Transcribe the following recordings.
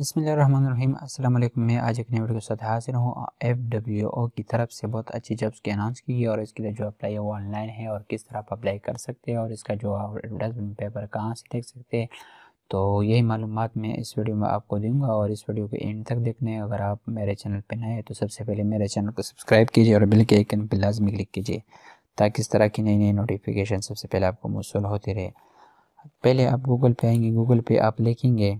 बसमीम असल मैं आज एक नए वीडियो के साथ हाजिर हूँ एफ डब्ल्यू ओ की तरफ से बहुत अच्छी जॉब्स की अनाउंस की है और इसके लिए जो अप्लाई है वो ऑनलाइन है और किस तरह आप अप्लाई कर सकते हैं और इसका जो एडवर्टाइजमेंट पेपर कहाँ से देख सकते हैं तो यही मालूम मैं इस वीडियो में आपको दूँगा और इस वीडियो को एंड तक देखने अगर आप मेरे चैनल पर नए तो सबसे पहले मेरे चैनल को सब्सक्राइब कीजिए और बिल के आइकन पर लाजमी क्लिक कीजिए ताकि इस तरह की नई नई नोटिफिकेशन सबसे पहले आपको मौसू होती रहे पहले आप गूगल पे आएंगे गूगल पे आप लिखेंगे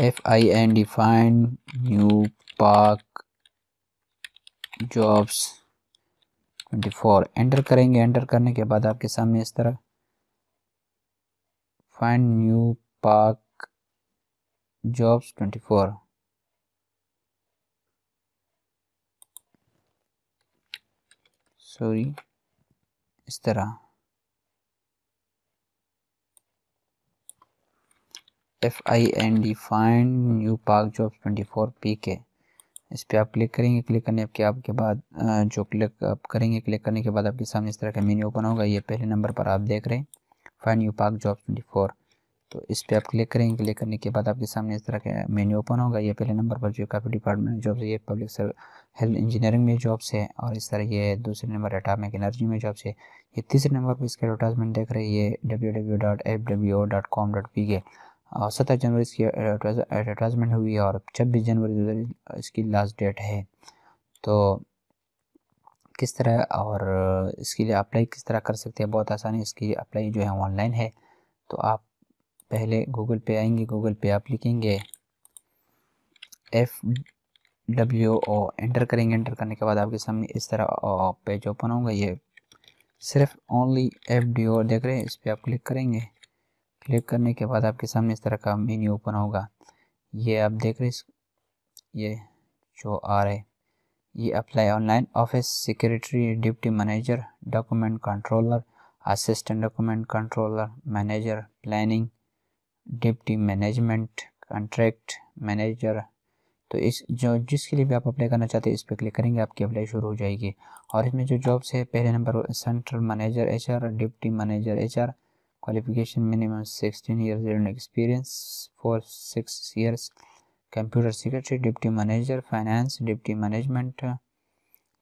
F I N define new park jobs twenty four enter करेंगे एंटर करने के बाद आपके सामने इस तरह find new park jobs twenty four sorry इस तरह F I N D find new park jobs twenty four P K इस पर आप क्लिक करेंगे क्लिक करने के आपके बाद जो क्लिक आप करेंगे क्लिक करने के बाद आपके सामने इस तरह का मेन्यू ओपन होगा ये पहले नंबर पर आप देख रहे हैं find new park job twenty four तो इस पर आप क्लिक करेंगे क्लिक करने के बाद आपके सामने इस तरह का मेन्यू ओपन होगा ये पहले नंबर पर जो काफ़ी डिपार्टमेंट जॉब्स ये पब्लिक सर्व हेल्थ इंजीनियरिंग में जॉब्स है और इस तरह ये दूसरे नंबर एटामिक एनर्जी में जॉब्स है ये तीसरे नंबर पर इसके एडवर्टाइजमेंट देख रहे हैं ये W W dot F W O dot com dot P K सत्रह जनवरी इसकी एडवर्टाइजमेंट हुई और छब्बीस जनवरी दो इसकी लास्ट डेट है तो किस तरह और इसके लिए अप्लाई किस तरह कर सकते हैं बहुत आसानी इसकी अप्लाई जो है ऑनलाइन है तो आप पहले गूगल पे आएंगे गूगल पे आप लिखेंगे एफ डब्ल्यू ओ एंटर करेंगे एंटर करने के बाद आपके सामने इस तरह पेज ओपन होगा ये सिर्फ ओनली एफ डी ओ देख रहे हैं इस पर आप क्लिक करेंगे क्लिक करने के बाद आपके सामने इस तरह का मेन्यू ओपन होगा ये आप देख रहे ये जो आ रहे ये apply online office security deputy manager document controller assistant document controller manager planning deputy management contract manager तो इस जो जिसके लिए भी आप अप्लाई करना चाहते हैं इस पर क्लिक करेंगे आपकी अप्लाई शुरू हो जाएगी और इसमें जो जॉब्स है पहले number central manager HR deputy manager HR qualification minimum 16 years and experience for 6 years computer secretary deputy manager finance deputy management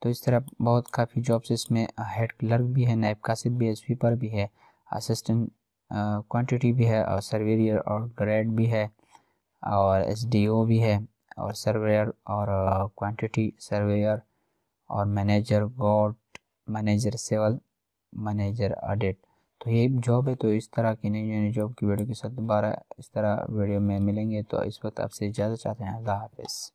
तो इस तरह बहुत काफ़ी जॉब्स इसमें हेड क्लर्क भी है नायब कासिद भी है स्वीपर भी है असिस्टेंट क्वांटिटी भी है और सर्वेयर और ग्रेड भी है और एस भी है और सर्वेयर और क्वांटिटी सर्वेयर और manager god manager civil manager audit तो ये जॉब है तो इस तरह की नई नई जॉब की वीडियो के साथ दोबारा इस तरह वीडियो में मिलेंगे तो इस वक्त आपसे इजाज़त चाहते हैं अल्लाह हाफिज़